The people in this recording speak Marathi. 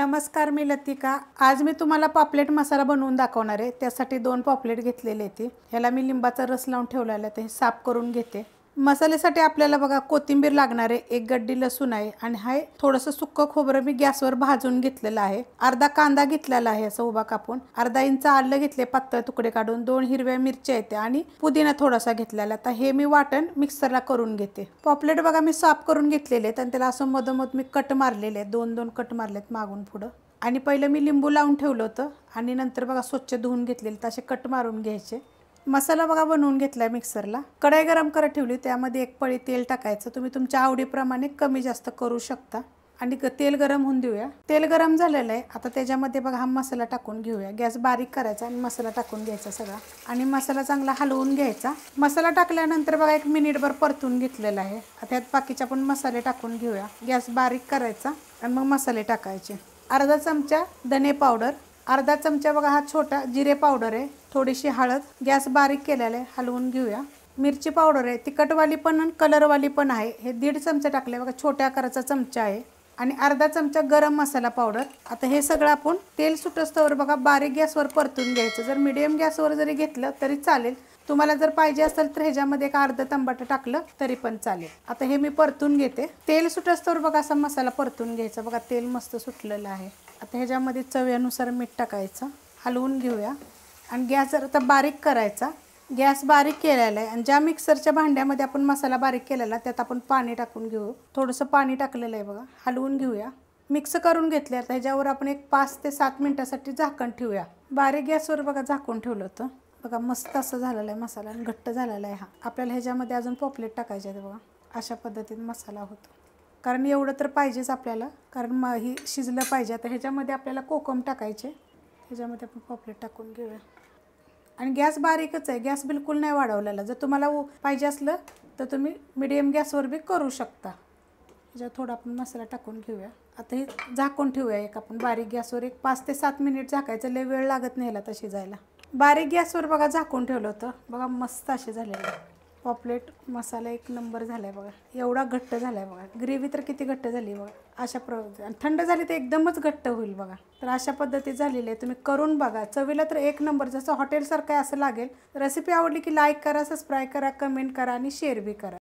नमस्कार मी लतिका आज मी तुम्हाला पॉपलेट मसाला बनवून दाखवणार आहे त्यासाठी दोन पॉपलेट घेतलेले आहेत ह्याला मी लिंबाचा रस लावून ठेवलेला ते साफ करून घेते मसाल्यासाठी आपल्याला बघा कोथिंबीर लागणार आहे एक गड्डी लसूण आहे आणि हा थोडंसं सुक्क खोबरं मी गॅसवर भाजून घेतलेलं आहे अर्धा कांदा घेतलेला आहे असं उभा कापून अर्धा इंच आलं घेतले पातळ तुकडे काढून दोन हिरव्या मिरच्या येते आणि पुदिना थोडासा घेतलेला तर हे मी वाटण मिक्सरला करून घेते पॉपलेट बघा मी साफ करून घेतलेले आहेत आणि त्याला असं मधोमध मी कट मारलेले दोन दोन कट मारलेत मागून पुढं आणि पहिलं मी लिंबू लावून ठेवलं होतं आणि नंतर बघा स्वच्छ धुवून घेतलेले तसे कट मारून घ्यायचे मसाला बघा बनवून घेतला आहे मिक्सरला कढाई गरम करत ठेवली त्यामध्ये एक पळी तेल टाकायचं तुम्ही तुमच्या आवडीप्रमाणे कमी जास्त करू शकता आणि तेल गरम होऊन देऊया तेल गरम झालेलं आहे आता त्याच्यामध्ये बघा हा मसाला टाकून घेऊया गॅस बारीक करायचा आणि मसाला टाकून घ्यायचा सगळा आणि मसाला चांगला हलवून घ्यायचा मसाला टाकल्यानंतर बघा एक मिनिटभर परतून घेतलेला आहे त्यात बाकीच्या पण मसाले टाकून घेऊया गॅस बारीक करायचा आणि मग मसाले टाकायचे अर्धा चमचा धने पावडर अर्धा चमचा बघा हा छोटा जिरे पावडर आहे थोडीशी हळद गॅस बारीक केलेला हलवून घेऊया मिरची पावडर आहे तिखटवाली पण आणि कलरवाली पण आहे हे दीड चमचे टाकले बघा छोट्या आकाराचा चमचा आहे आणि अर्धा चमचा गरम मसाला पावडर आता हे सगळं आपण तेल सुटस्तवर बघा बारीक गॅसवर परतून घ्यायचं जर मिडियम गॅसवर जरी घेतलं तरी चालेल तुम्हाला जर पाहिजे असेल तर ह्याच्यामध्ये एक अर्ध तंबाट टाकलं तरी पण चालेल आता हे मी परतून घेते तेल सुटस्तवर बघा असा मसाला परतून घ्यायचा बघा तेल मस्त सुटलेलं आहे आता ह्याच्यामध्ये चवीनुसार मीठ टाकायचं हलवून घेऊया आणि गॅस जर आता बारीक करायचा गॅस बारीक केलेला आहे आणि ज्या मिक्सरच्या भांड्यामध्ये आपण मसाला बारीक केलेला त्यात आपण पाणी टाकून घेऊ थोडंसं पाणी टाकलेलं आहे बघा हलवून घेऊया मिक्स करून घेतले आता ह्याच्यावर आपण एक पाच ते सात मिनटासाठी झाकण ठेवूया बारीक गॅसवर बघा झाकून ठेवलं होतं बघा मस्त असं झालेलं आहे मसाला आणि घट्ट झालेला आहे हा आपल्याला ह्याच्यामध्ये अजून पॉपलेट टाकायचे आहेत बघा अशा पद्धतीने मसाला होतो कारण एवढं तर पाहिजेच आपल्याला कारण म ही शिजलं पाहिजे आता ह्याच्यामध्ये आपल्याला कोकम टाकायचे ह्याच्यामध्ये आपण पॉपलेट टाकून घेऊया आणि गॅस बारीकच आहे गॅस बिलकुल नाही वाढवलेला जर तुम्हाला पाहिजे असलं तर तुम्ही मिडियम गॅसवर बी करू शकता ह्याच्यावर थोडा आपण मसाला टाकून घेऊया आता हे झाकून ठेवूया एक आपण बारीक गॅसवर एक पाच ते सात मिनिट झाकायचं लय वेळ लागत नाही तशी जायला बारीक गॅसवर बघा झाकून ठेवलं होतं बघा मस्त असे झालेलं पॉपलेट मसाला एक नंबर झाला आहे बघा एवढा घट्ट झाला आहे बघा ग्रेव्ही तर किती घट्ट झाली बघा अशा प्र थंड झाली तर एकदमच घट्ट होईल बघा तर अशा पद्धतीत झालेली आहे तुम्ही करून बघा चवीला तर एक नंबर जसं हॉटेलसारखं असं लागेल रेसिपी आवडली की लाईक करा सबस्क्राईब करा कमेंट करा आणि शेअर बी करा